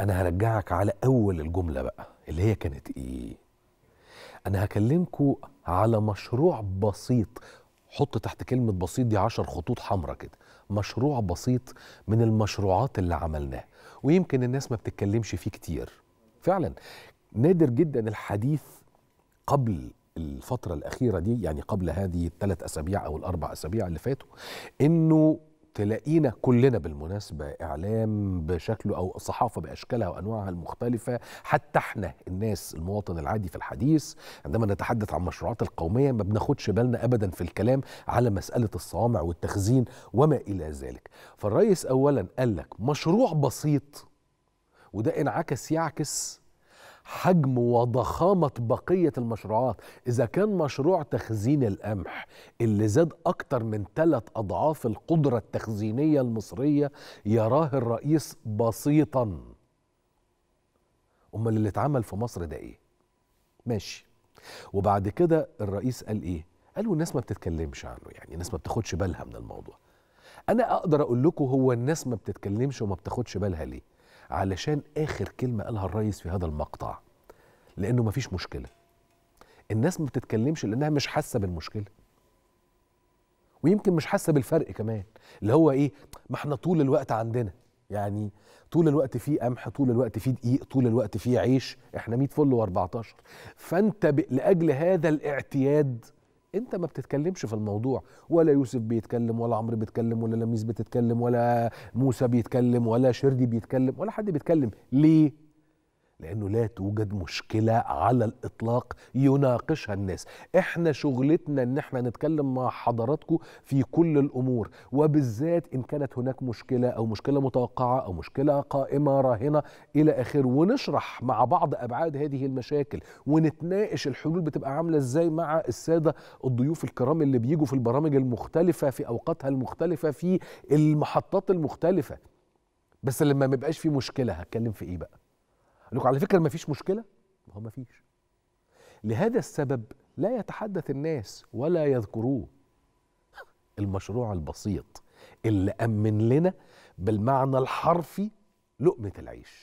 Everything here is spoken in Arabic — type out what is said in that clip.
انا هرجعك على اول الجمله بقى اللي هي كانت ايه انا هكلمكم على مشروع بسيط حط تحت كلمه بسيط دي عشر خطوط حمراء كده مشروع بسيط من المشروعات اللي عملناها ويمكن الناس ما بتتكلمش فيه كتير فعلا نادر جدا الحديث قبل الفترة الأخيرة دي يعني قبل هذه الثلاث أسابيع أو الأربع أسابيع اللي فاتوا إنه تلاقينا كلنا بالمناسبة إعلام بشكله أو صحافة بأشكالها وأنواعها المختلفة حتى إحنا الناس المواطن العادي في الحديث عندما نتحدث عن مشروعات القومية ما بناخدش بالنا أبدا في الكلام على مسألة الصوامع والتخزين وما إلى ذلك فالرئيس أولا قال لك مشروع بسيط وده انعكس يعكس حجم وضخامة بقية المشروعات إذا كان مشروع تخزين القمح اللي زاد أكتر من ثلاث أضعاف القدرة التخزينية المصرية يراه الرئيس بسيطا أمال اللي اتعمل في مصر ده إيه؟ ماشي وبعد كده الرئيس قال إيه؟ قالوا الناس ما بتتكلمش عنه يعني الناس ما بتاخدش بالها من الموضوع أنا أقدر أقول لكم هو الناس ما بتتكلمش وما بتاخدش بالها ليه؟ علشان آخر كلمة قالها الرئيس في هذا المقطع لأنه مفيش مشكلة الناس ما بتتكلمش لأنها مش حاسة بالمشكلة ويمكن مش حاسة بالفرق كمان اللي هو إيه ما احنا طول الوقت عندنا يعني طول الوقت في قمح طول الوقت في دقيق طول الوقت في عيش احنا 100 فل و14 فانت لاجل هذا الاعتياد انت ما بتتكلمش في الموضوع ولا يوسف بيتكلم ولا عمرو بيتكلم ولا لميس بتتكلم ولا موسى بيتكلم ولا شردي بيتكلم ولا حد بيتكلم ليه لانه لا توجد مشكله على الاطلاق يناقشها الناس احنا شغلتنا ان احنا نتكلم مع حضراتكم في كل الامور وبالذات ان كانت هناك مشكله او مشكله متوقعه او مشكله قائمه راهنه الى اخره ونشرح مع بعض ابعاد هذه المشاكل ونتناقش الحلول بتبقى عامله ازاي مع الساده الضيوف الكرام اللي بيجوا في البرامج المختلفه في اوقاتها المختلفه في المحطات المختلفه بس لما ما يبقاش في مشكله هتكلم في ايه بقى لكم على فكره ما فيش مشكله ما هو ما فيش لهذا السبب لا يتحدث الناس ولا يذكروه المشروع البسيط اللي امن لنا بالمعنى الحرفي لقمه العيش